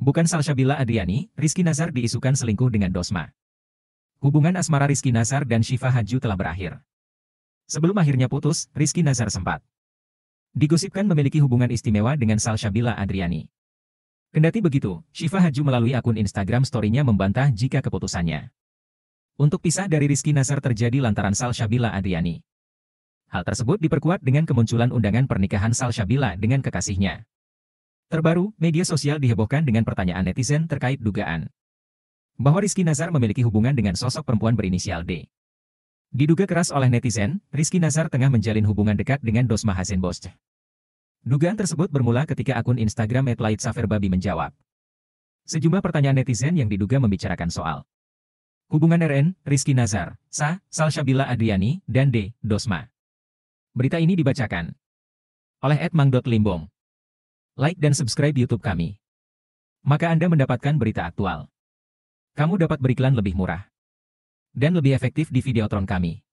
Bukan Salsabila Adriani, Rizky Nazar diisukan selingkuh dengan Dosma. Hubungan asmara Rizky Nazar dan Syifa Haju telah berakhir. Sebelum akhirnya putus, Rizky Nazar sempat digosipkan memiliki hubungan istimewa dengan Salsabila Adriani. Kendati begitu, Syifa Haju melalui akun Instagram story-nya membantah jika keputusannya. Untuk pisah dari Rizky Nazar terjadi lantaran Salsabila Adriani. Hal tersebut diperkuat dengan kemunculan undangan pernikahan Salsabila dengan kekasihnya. Terbaru, media sosial dihebohkan dengan pertanyaan netizen terkait dugaan bahwa Rizky Nazar memiliki hubungan dengan sosok perempuan berinisial D. Diduga keras oleh netizen, Rizky Nazar tengah menjalin hubungan dekat dengan Dosma Hasin Bosch. Dugaan tersebut bermula ketika akun Instagram Etlait Safer Babi menjawab sejumlah pertanyaan netizen yang diduga membicarakan soal hubungan RN, Rizky Nazar, Sa, Salsabila Adriani, dan D, Dosma. Berita ini dibacakan oleh Edmang.limbong like dan subscribe YouTube kami. Maka Anda mendapatkan berita aktual. Kamu dapat beriklan lebih murah dan lebih efektif di Videotron kami.